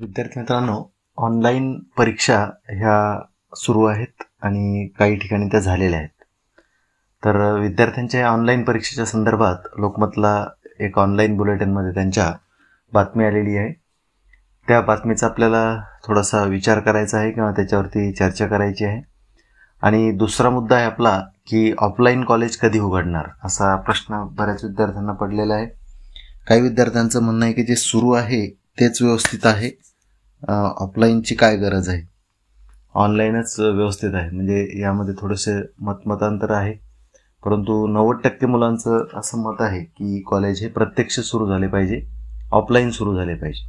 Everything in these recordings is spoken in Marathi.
विद्यार्थी मित्रांनो ऑनलाईन परीक्षा ह्या सुरू आहेत आणि काही ठिकाणी त्या झालेल्या आहेत तर विद्यार्थ्यांच्या ऑनलाईन परीक्षेच्या संदर्भात लोकमतला एक ऑनलाईन बुलेटिनमध्ये त्यांच्या बातमी आलेली आहे त्या बातमीचा आपल्याला थोडासा विचार करायचा आहे किंवा त्याच्यावरती चर्चा करायची आहे आणि दुसरा मुद्दा आहे आपला की ऑफलाईन कॉलेज कधी उघडणार असा प्रश्न बऱ्याच विद्यार्थ्यांना पडलेला आहे काही विद्यार्थ्यांचं म्हणणं आहे की जे सुरू आहे तेच व्यवस्थित आहे ऑफलाईनची काय गरज आहे ऑनलाईनच व्यवस्थित आहे म्हणजे यामध्ये थोडेसे मतमतांतर आहे परंतु नव्वद टक्के मुलांचं असं मत आहे की कॉलेज हे प्रत्यक्ष सुरू झाले पाहिजे ऑफलाईन सुरू झाले पाहिजे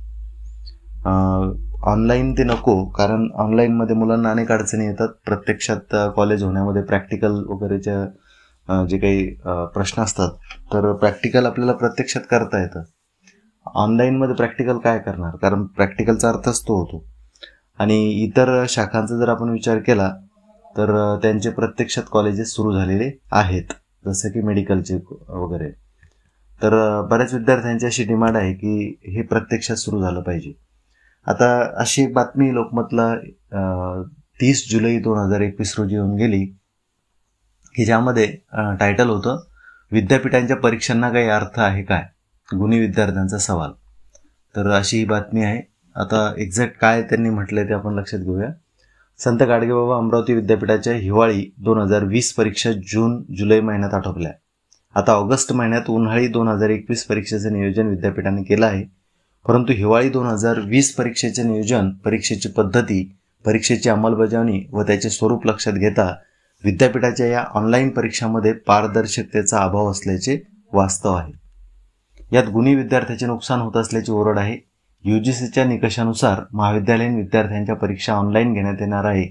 ऑनलाईन ते नको कारण ऑनलाईनमध्ये मुलांना अनेक अडचणी येतात प्रत्यक्षात कॉलेज होण्यामध्ये प्रॅक्टिकल वगैरेच्या जे काही प्रश्न असतात तर प्रॅक्टिकल आपल्याला प्रत्यक्षात करता येतं ऑनलाईनमध्ये प्रॅक्टिकल काय करणार कारण प्रॅक्टिकलचा अर्थच तो होतो आणि इतर शाखांचा जर आपण विचार केला तर त्यांचे प्रत्यक्षात कॉलेजेस सुरू झालेले आहेत जसं की मेडिकलचे वगैरे तर बऱ्याच विद्यार्थ्यांची अशी डिमांड आहे की हे प्रत्यक्षात सुरू झालं पाहिजे आता अशी एक बातमी लोकमतला तीस जुलै दोन हजार एकवीस रोजी येऊन गेली की ज्यामध्ये टायटल होतं विद्यापीठांच्या परीक्षांना काही अर्थ आहे काय गुणी विद्यार्थ्यांचा सवाल तर अशी ही बातमी आहे आता एक्झॅक्ट काय त्यांनी म्हटलंय ते आपण लक्षात घेऊया संत गाडगेबाबा अमरावती विद्यापीठाच्या हिवाळी दोन हजार वीस परीक्षा जून जुलै महिन्यात आटोपल्या आता ऑगस्ट महिन्यात उन्हाळी दोन हजार एकवीस परीक्षेचं नियोजन विद्यापीठाने केलं आहे परंतु हिवाळी दोन हजार वीस परीक्षेचे नियोजन परीक्षेची पद्धती परीक्षेची अंमलबजावणी व त्याचे स्वरूप लक्षात घेता विद्यापीठाच्या या ऑनलाईन परीक्षामध्ये पारदर्शकतेचा अभाव असल्याचे वास्तव आहे यात गुणी विद्यार्थ्याचे नुकसान होत असल्याची ओरड आहे यू जी सीच्या निकषानुसार महाविद्यालयीन विद्यार्थ्यांच्या परीक्षा ऑनलाईन घेण्यात येणार आहे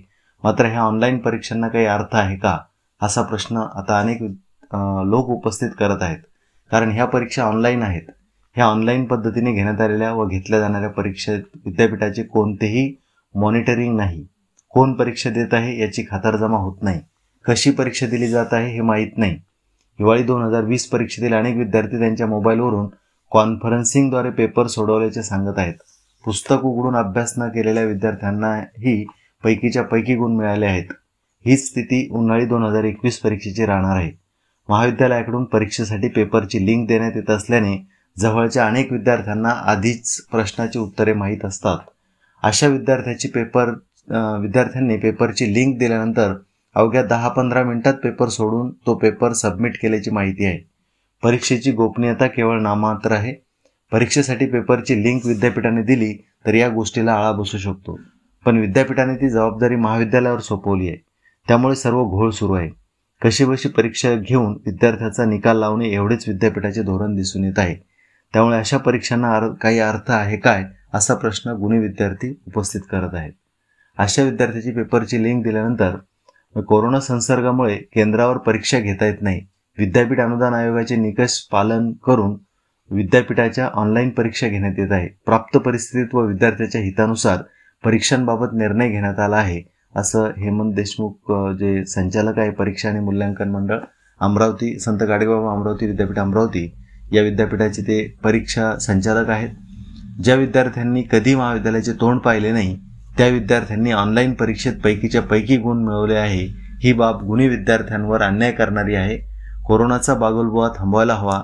मात्र ह्या ऑनलाईन परीक्षांना काही अर्थ आहे का असा प्रश्न आता अनेक लोक उपस्थित करत आहेत कारण ह्या परीक्षा ऑनलाईन आहेत ह्या ऑनलाईन पद्धतीने घेण्यात आलेल्या व घेतल्या जाणाऱ्या परीक्षेत विद्यापीठाचे कोणतेही मॉनिटरिंग नाही कोण परीक्षा देत आहे याची खातरजमा होत नाही कशी परीक्षा दिली जात आहे हे माहीत नाही हिवाळी दोन हजार वीस परीक्षेतील अनेक विद्यार्थी त्यांच्या मोबाईलवरून कॉन्फरन्सिंगद्वारे पेपर सोडवल्याचे सांगत आहेत पुस्तक उघडून अभ्यास न केलेल्या विद्यार्थ्यांनाही पैकीच्या पैकी गुण मिळाले आहेत हीच स्थिती उन्हाळी दोन हजार एकवीस परीक्षेची राहणार आहे महाविद्यालयाकडून परीक्षेसाठी पेपरची लिंक देण्यात येत असल्याने जवळच्या अनेक विद्यार्थ्यांना आधीच प्रश्नाची उत्तरे माहीत असतात अशा विद्यार्थ्याची पेपर विद्यार्थ्यांनी पेपरची लिंक दिल्यानंतर अवघ्या दहा पंधरा मिनिटात पेपर सोडून तो पेपर सबमिट केल्याची माहिती आहे परीक्षेची गोपनीयता केवळ नाममात्र आहे परीक्षेसाठी पेपरची लिंक विद्यापीठाने दिली तर या गोष्टीला आळा बसू शकतो पण विद्यापीठाने ती जबाबदारी महाविद्यालयावर सोपवली आहे त्यामुळे सर्व घोळ सुरू आहे कशीबशी परीक्षा घेऊन विद्यार्थ्याचा निकाल लावणे एवढेच विद्यापीठाचे धोरण दिसून येत आहे त्यामुळे अशा परीक्षांना काही अर्थ आहे काय असा प्रश्न गुणी विद्यार्थी उपस्थित करत आहेत अशा विद्यार्थ्याची पेपरची लिंक दिल्यानंतर कोरोना संसर्गामुळे केंद्रावर परीक्षा घेता येत नाही विद्यापीठ अनुदान आयोगाचे निकष पालन करून विद्यापीठाच्या ऑनलाईन परीक्षा घेण्यात येत आहे प्राप्त परिस्थितीत व विद्यार्थ्याच्या हितानुसार परीक्षांबाबत निर्णय घेण्यात आला आहे असं हेमंत देशमुख जे संचालक आहे परीक्षा आणि मूल्यांकन मंडळ अमरावती संत गाडेबाबा अमरावती विद्यापीठ अमरावती या विद्यापीठाचे ते परीक्षा संचालक आहेत ज्या विद्यार्थ्यांनी कधी महाविद्यालयाचे तोंड पाहिले नाही त्या विद्यार्थ्यांनी ऑनलाईन परीक्षेत पैकीच्या पैकी गुण मिळवले आहे ही बाब गुणी विद्यार्थ्यांवर अन्याय करणारी आहे कोरोनाचा बागुलबुवा थांबवायला हवा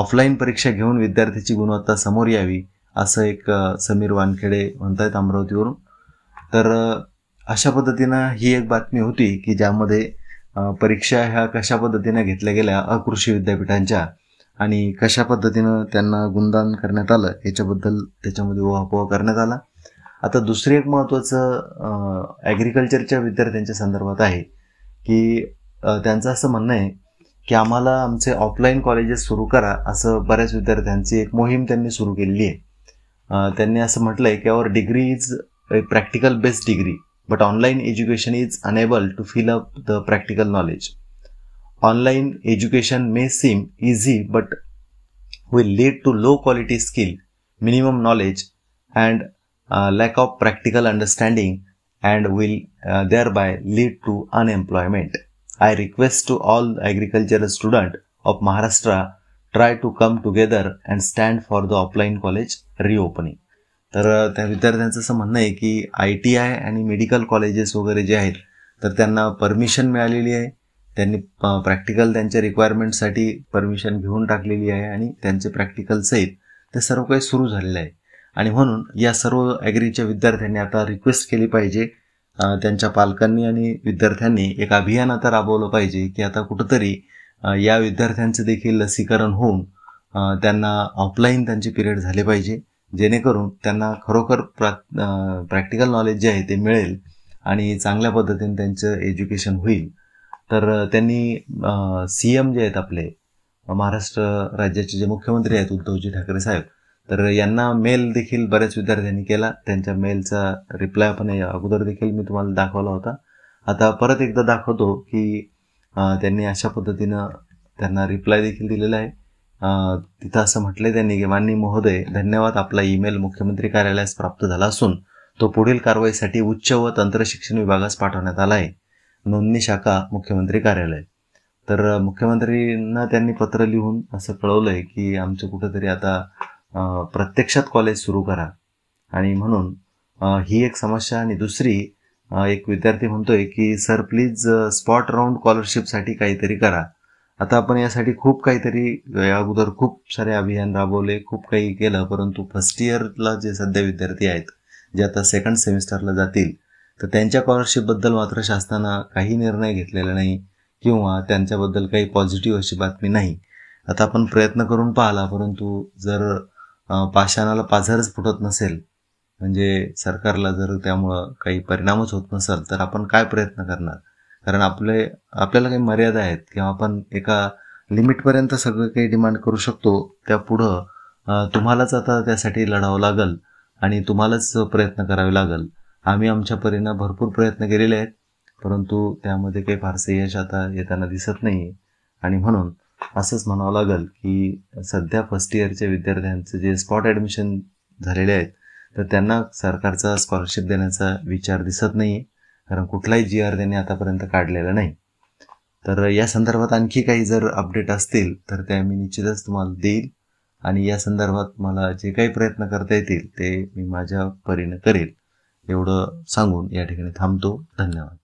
ऑफलाईन परीक्षा घेऊन विद्यार्थ्याची गुणवत्ता समोर यावी असं एक समीर वानखेडे म्हणत आहेत अमरावतीवरून तर अशा पद्धतीनं ही एक बातमी होती की ज्यामध्ये परीक्षा ह्या कशा पद्धतीनं घेतल्या गेल्या अकृषी विद्यापीठांच्या आणि कशा पद्धतीनं त्यांना गुणदान करण्यात आलं याच्याबद्दल त्याच्यामध्ये ओहापोहा करण्यात आला आता दुसरी एक महत्वाचं ॲग्रिकल्चरच्या विद्यार्थ्यांच्या संदर्भात आहे की त्यांचं असं म्हणणं आहे की आम्हाला आमचे ऑफलाईन कॉलेजेस सुरू करा असं बऱ्याच विद्यार्थ्यांची एक मोहीम त्यांनी सुरू केलेली आहे त्यांनी असं म्हटलं आहे की our degree is practical based degree but online education is unable to fill up the practical knowledge online education may seem easy but will lead to low quality skill minimum knowledge and lack of practical understanding and will uh, thereby lead to unemployment. I request to all agricultural student of Maharashtra try to come together and stand for the offline college reopening. तर त्या विद्यार्थ्यांचं असं म्हणणं आहे की आय टी आय आणि मेडिकल कॉलेजेस वगैरे जे आहेत तर त्यांना परमिशन मिळालेली आहे त्यांनी प्रॅक्टिकल त्यांच्या रिक्वायरमेंटसाठी परमिशन घेऊन टाकलेली आहे आणि त्यांचे प्रॅक्टिकल्स आहेत ते सर्व काही सुरू झालेलं आहे आणि म्हणून या सर्व ॲग्रीच्या विद्यार्थ्यांनी आता रिक्वेस्ट केली पाहिजे त्यांच्या पालकांनी आणि विद्यार्थ्यांनी एक अभियान आता राबवलं पाहिजे की आता कुठंतरी या विद्यार्थ्यांचं देखील लसीकरण होऊन त्यांना ऑफलाईन त्यांचे पिरियड झाले पाहिजे जेणेकरून त्यांना खरोखर प्रा प्रॅक्टिकल नॉलेज जे आहे ते मिळेल आणि चांगल्या पद्धतीने त्यांचं एज्युकेशन होईल तर त्यांनी सी एम जे आहेत आपले महाराष्ट्र राज्याचे जे मुख्यमंत्री आहेत उद्धवजी ठाकरे साहेब तर यांना मेल देखील बऱ्याच विद्यार्थ्यांनी केला त्यांच्या मेलचा रिप्लाय पण अगोदर देखील मी तुम्हाला दाखवला होता आता परत एकदा दाखवतो की त्यांनी अशा पद्धतीनं त्यांना रिप्लाय देखील दिलेला आहे तिथं असं म्हटलंय त्यांनी की मान्य महोदय धन्यवाद आपला ईमेल मुख्यमंत्री कार्यालयास प्राप्त झाला असून तो पुढील कारवाईसाठी उच्च व तंत्र शिक्षण विभागास पाठवण्यात आला आहे नोंदणी शाखा मुख्यमंत्री कार्यालय तर मुख्यमंत्र्यांना त्यांनी पत्र लिहून असं कळवलंय की आमचं कुठंतरी आता प्रत्यक्षात कॉलेज सुरू करा आणि म्हणून ही एक समस्या आणि दुसरी एक विद्यार्थी म्हणतोय की सर प्लीज स्पॉट राऊंड कॉलरशिपसाठी काहीतरी करा आता आपण यासाठी खूप काहीतरी अगोदर खूप सारे अभियान राबवले खूप काही केलं परंतु फर्स्ट इयरला जे सध्या विद्यार्थी आहेत जे आता सेकंड सेमिस्टरला जातील तर त्यांच्या कॉलरशिपबद्दल मात्र शासनानं काही निर्णय घेतलेला नाही किंवा त्यांच्याबद्दल काही पॉझिटिव्ह अशी बातमी नाही आता आपण प्रयत्न करून पाहिला परंतु जर पाषाणाला पाझरच फुटत नसेल म्हणजे सरकारला जर त्यामुळं काही परिणामच होत नसेल तर आपण काय प्रयत्न करणार कारण आपले आपल्याला काही मर्यादा आहेत किंवा आपण एका लिमिटपर्यंत सगळं काही डिमांड करू शकतो त्या पुढं तुम्हालाच आता त्यासाठी लढावं लागेल आणि तुम्हालाच प्रयत्न करावे लागेल आम्ही आमच्या परीनं भरपूर प्रयत्न केलेले आहेत परंतु त्यामध्ये काही फारसे यश आता येताना दिसत नाही आणि म्हणून असंच म्हणावं लागेल की सध्या फर्स्ट इयरच्या विद्यार्थ्यांचं जे स्पॉट ॲडमिशन झालेले आहेत तर त्यांना सरकारचा स्कॉलरशिप देण्याचा विचार दिसत नाही आहे कारण कुठलाही जी आर त्यांनी आतापर्यंत काढलेला नाही तर या संदर्भात आणखी काही जर अपडेट असतील तर त्या मी निश्चितच तुम्हाला देईल आणि या संदर्भात मला जे काही प्रयत्न करता येतील ते मी माझ्या परीने करेल एवढं सांगून या ठिकाणी थांबतो धन्यवाद